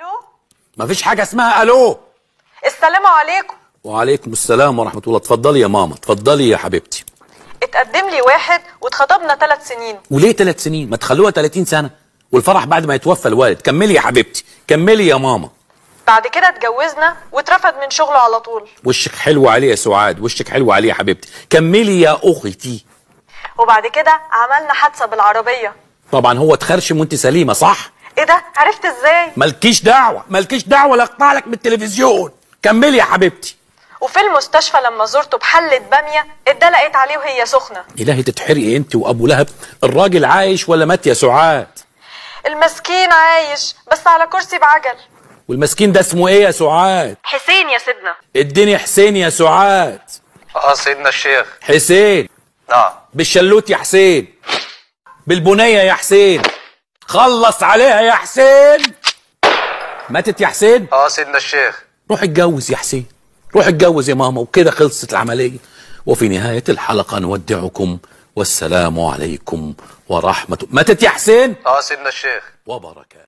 الو مفيش حاجه اسمها الو السلام عليكم وعليكم السلام ورحمه الله اتفضلي يا ماما اتفضلي يا حبيبتي اتقدم لي واحد واتخطبنا ثلاث سنين وليه ثلاث سنين ما تخلوها 30 سنه والفرح بعد ما يتوفى الوالد كملي يا حبيبتي كملي يا ماما بعد كده اتجوزنا واترفد من شغله على طول وشك حلو عليه يا سعاد وشك حلو عليه يا حبيبتي كملي يا اختي وبعد كده عملنا حادثه بالعربيه طبعا هو اتخرشم وانت سليمه صح ايه ده عرفت ازاي مالكيش دعوه مالكيش دعوه لا اقطع لك من التلفزيون كملي يا حبيبتي وفي المستشفى لما زرته بحله باميه اتدلقت عليه وهي سخنه الهي إيه تتحرقي انت وابو لهب الراجل عايش ولا مات يا سعاد المسكين عايش بس على كرسي بعجل والمسكين ده اسمه ايه يا سعاد حسين يا سيدنا اديني حسين يا سعاد اه سيدنا الشيخ حسين نعم بالشلوت يا حسين بالبنيه يا حسين خلص عليها يا حسين ماتت يا حسين اه سيدنا الشيخ روح اتجوز يا حسين روح اتجوز يا ماما وكده خلصت العمليه وفي نهايه الحلقه نودعكم والسلام عليكم ورحمه ماتت يا حسين اه سيدنا الشيخ وبركاته